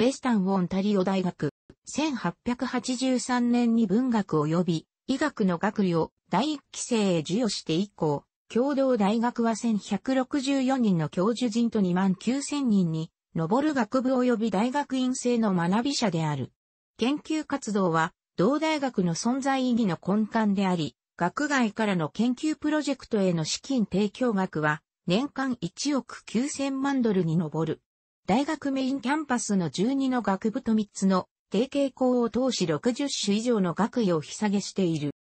ウェスタンオンタリオ大学、1883年に文学及び医学の学位を第一期生へ授与して以降、共同大学は1164人の教授人と2万9000人に上る学部及び大学院生の学び者である。研究活動は同大学の存在意義の根幹であり、学外からの研究プロジェクトへの資金提供額は年間1億9000万ドルに上る。大学メインキャンパスの12の学部と3つの提携校を通し60種以上の学位を引き下げしている。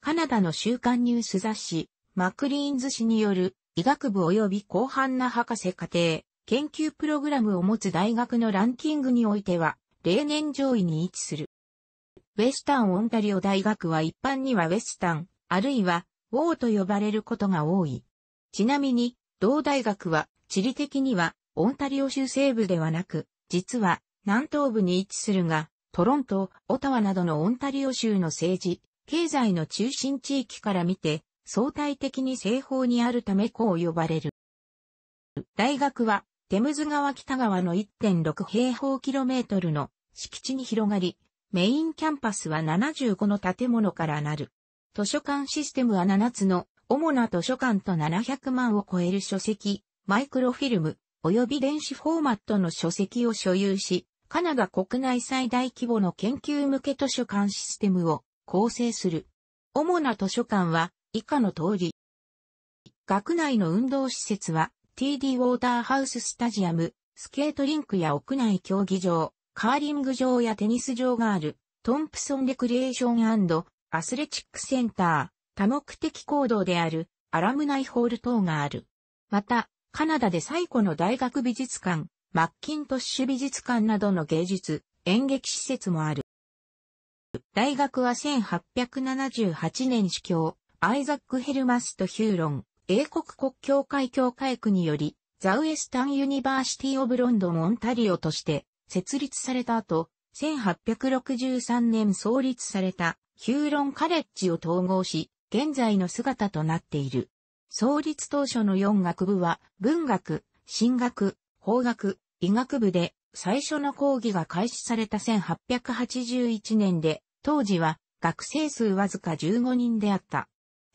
カナダの週刊ニュース雑誌、マクリーンズ氏による医学部及び広範な博士課程、研究プログラムを持つ大学のランキングにおいては、例年上位に位置する。ウェスタン・オンタリオ大学は一般にはウェスタン、あるいは、ウォーと呼ばれることが多い。ちなみに、同大学は、地理的には、オンタリオ州西部ではなく、実は南東部に位置するが、トロント、オタワなどのオンタリオ州の政治、経済の中心地域から見て、相対的に西方にあるためこう呼ばれる。大学は、テムズ川北側の1.6平方キロメートルの敷地に広がり、メインキャンパスは75の建物からなる。図書館システムは7つの主な図書館と700万を超える書籍、マイクロフィルム、及び電子フォーマットの書籍を所有し、カナダ国内最大規模の研究向け図書館システムを構成する。主な図書館は以下の通り。学内の運動施設は TD ウォーターハウススタジアム、スケートリンクや屋内競技場、カーリング場やテニス場がある、トンプソンレクリエーションアスレチックセンター、多目的行動である、アラムナイホール等がある。また、カナダで最古の大学美術館、マッキントッシュ美術館などの芸術、演劇施設もある。大学は1878年主教、アイザック・ヘルマスとヒューロン、英国国教会教会区により、ザ・ウエスタン・ユニバーシティ・オブ・ロンドン・オンタリオとして設立された後、1863年創立されたヒューロン・カレッジを統合し、現在の姿となっている。創立当初の4学部は、文学、神学、法学、医学部で、最初の講義が開始された1881年で、当時は学生数わずか15人であった。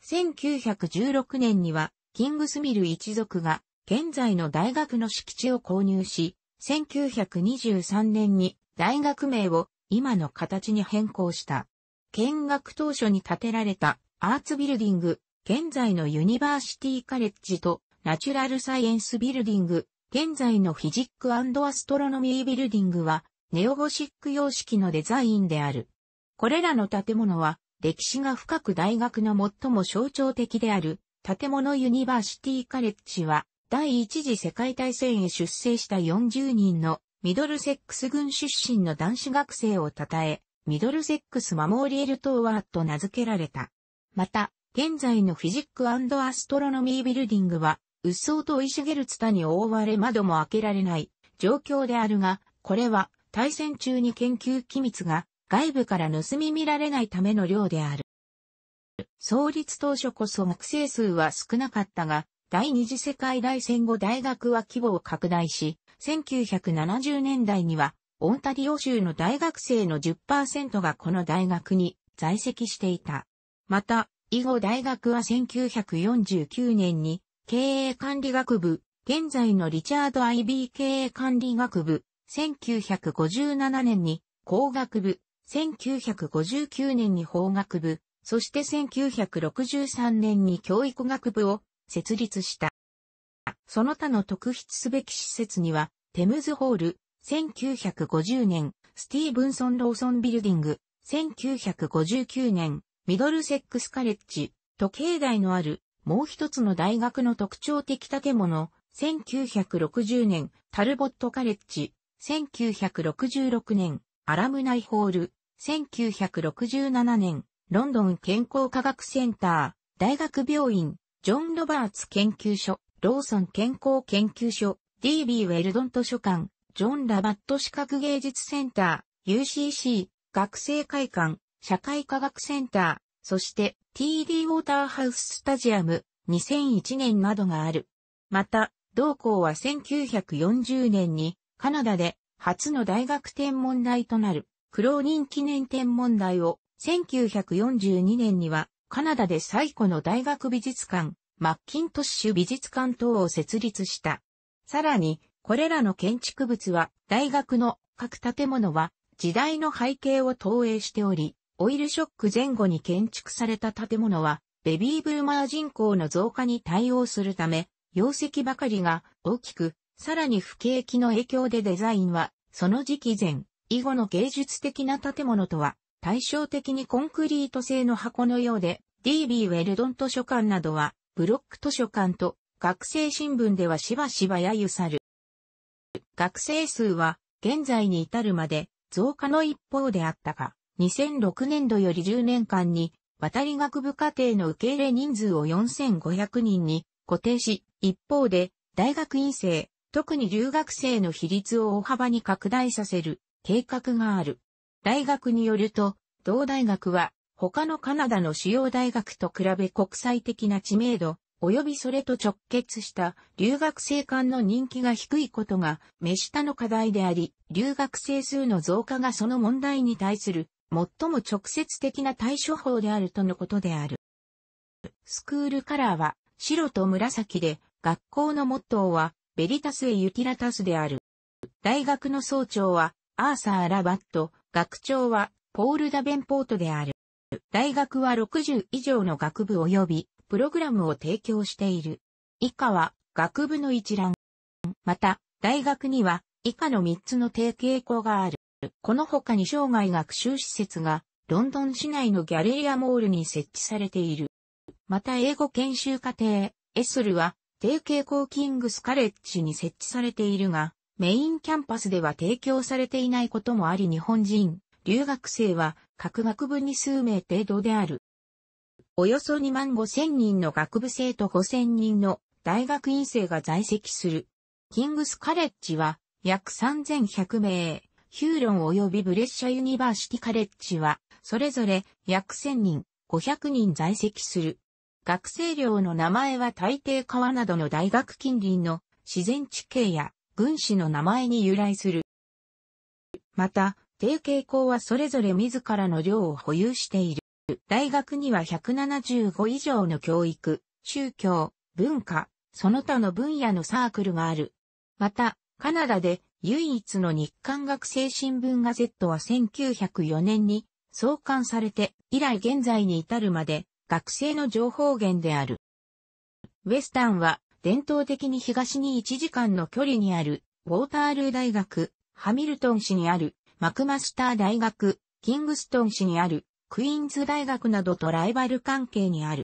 1916年には、キングスミル一族が、現在の大学の敷地を購入し、1923年に大学名を今の形に変更した。見学当初に建てられたアーツビルディング現在のユニバーシティカレッジとナチュラルサイエンスビルディング、現在のフィジックアストロノミービルディングはネオゴシック様式のデザインである。これらの建物は歴史が深く大学の最も象徴的である建物ユニバーシティカレッジは第一次世界大戦へ出生した40人のミドルセックス軍出身の男子学生を称え、ミドルセックスマモーリエル・トーワーと名付けられた。また、現在のフィジックアストロノミービルディングは、うっそうと生い茂るツタに覆われ窓も開けられない状況であるが、これは対戦中に研究機密が外部から盗み見られないための量である。創立当初こそ学生数は少なかったが、第二次世界大戦後大学は規模を拡大し、1970年代にはオンタリオ州の大学生の10%がこの大学に在籍していた。また、以後大学は1949年に経営管理学部、現在のリチャード IB 経営管理学部、1957年に工学部、1959年に法学部、そして1963年に教育学部を設立した。その他の特筆すべき施設には、テムズホール、1950年、スティーブンソン・ローソンビルディング、1959年、ミドルセックスカレッジ、時計台のある、もう一つの大学の特徴的建物、1960年、タルボットカレッジ、1966年、アラムナイホール、1967年、ロンドン健康科学センター、大学病院、ジョン・ロバーツ研究所、ローソン健康研究所、DB ウェルドン図書館、ジョン・ラバット資格芸術センター、UCC、学生会館、社会科学センター、そして TD ウォーターハウススタジアム、2001年などがある。また、同校は1940年にカナダで初の大学天文台となる苦労人記念天文台を1942年にはカナダで最古の大学美術館、マッキントッシュ美術館等を設立した。さらに、これらの建築物は大学の各建物は時代の背景を投影しており、オイルショック前後に建築された建物は、ベビーブーマー人口の増加に対応するため、容積ばかりが大きく、さらに不景気の影響でデザインは、その時期前、以後の芸術的な建物とは、対照的にコンクリート製の箱のようで、DB ウェルドン図書館などは、ブロック図書館と、学生新聞ではしばしば揶揄さる。学生数は、現在に至るまで、増加の一方であったが、2006年度より10年間に、渡り学部課程の受け入れ人数を4500人に固定し、一方で、大学院生、特に留学生の比率を大幅に拡大させる計画がある。大学によると、同大学は他のカナダの主要大学と比べ国際的な知名度、及びそれと直結した留学生間の人気が低いことが目下の課題であり、留学生数の増加がその問題に対する最も直接的な対処法であるとのことである。スクールカラーは白と紫で、学校のモットーは、ベリタスエユキラタスである。大学の総長は、アーサー・ラバット、学長は、ポール・ダベンポートである。大学は60以上の学部及び、プログラムを提供している。以下は、学部の一覧。また、大学には、以下の3つの提携校がある。この他に生涯学習施設が、ロンドン市内のギャレーアモールに設置されている。また英語研修課程、エスルは、帝京校キングスカレッジに設置されているが、メインキャンパスでは提供されていないこともあり日本人、留学生は各学部に数名程度である。およそ2万5千人の学部生と5千人の大学院生が在籍する。キングスカレッジは約3100名。ヒューロン及びブレッシャユニバーシティカレッジは、それぞれ約1000人、500人在籍する。学生寮の名前は大抵川などの大学近隣の自然地形や軍師の名前に由来する。また、定傾校はそれぞれ自らの寮を保有している。大学には175以上の教育、宗教、文化、その他の分野のサークルがある。また、カナダで唯一の日刊学生新聞ガゼットは1904年に創刊されて以来現在に至るまで学生の情報源である。ウェスタンは伝統的に東に1時間の距離にあるウォータールー大学、ハミルトン市にあるマクマスター大学、キングストン市にあるクイーンズ大学などとライバル関係にある。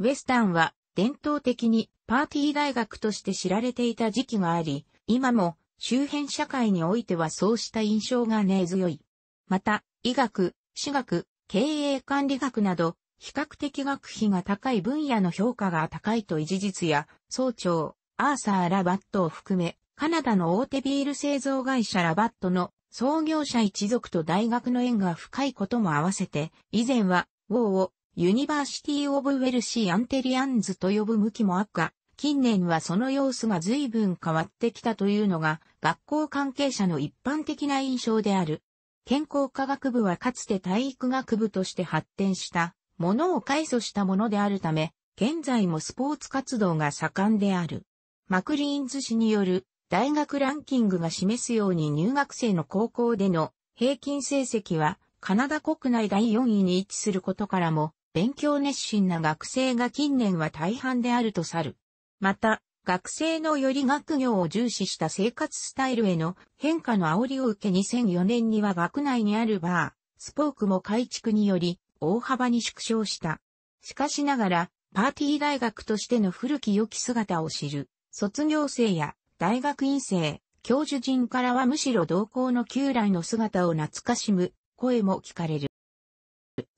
ウェスタンは伝統的にパーティー大学として知られていた時期があり、今も周辺社会においてはそうした印象が根強い。また、医学、私学、経営管理学など、比較的学費が高い分野の評価が高いと維持実や、総長、アーサー・ラバットを含め、カナダの大手ビール製造会社ラバットの創業者一族と大学の縁が深いことも合わせて、以前は、ウォーをユニバーシティ・オブ・ウェルシー・アンテリアンズと呼ぶ向きもあっが、近年はその様子が随分変わってきたというのが学校関係者の一般的な印象である。健康科学部はかつて体育学部として発展したものを改組したものであるため、現在もスポーツ活動が盛んである。マクリーンズ氏による大学ランキングが示すように入学生の高校での平均成績はカナダ国内第4位に位置することからも勉強熱心な学生が近年は大半であるとさる。また、学生のより学業を重視した生活スタイルへの変化の煽りを受け2004年には学内にあるバー、スポークも改築により大幅に縮小した。しかしながら、パーティー大学としての古き良き姿を知る、卒業生や大学院生、教授陣からはむしろ同校の旧来の姿を懐かしむ声も聞かれる。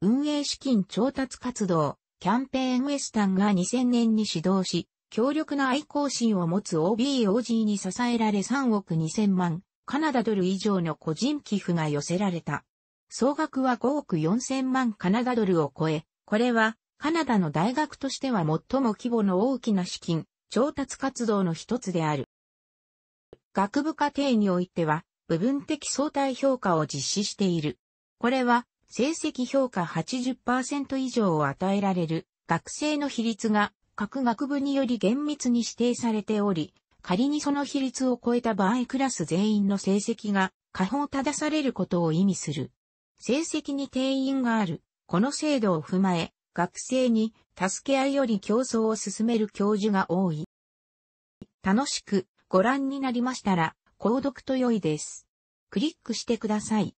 運営資金調達活動、キャンペーンウエスタンが2000年に始動し、強力な愛好心を持つ OBOG に支えられ3億2000万、カナダドル以上の個人寄付が寄せられた。総額は5億4000万カナダドルを超え、これはカナダの大学としては最も規模の大きな資金、調達活動の一つである。学部課程においては、部分的相対評価を実施している。これは、成績評価80%以上を与えられる学生の比率が各学部により厳密に指定されており、仮にその比率を超えた場合クラス全員の成績が下方正されることを意味する。成績に定員がある。この制度を踏まえ、学生に助け合いより競争を進める教授が多い。楽しくご覧になりましたら、購読と良いです。クリックしてください。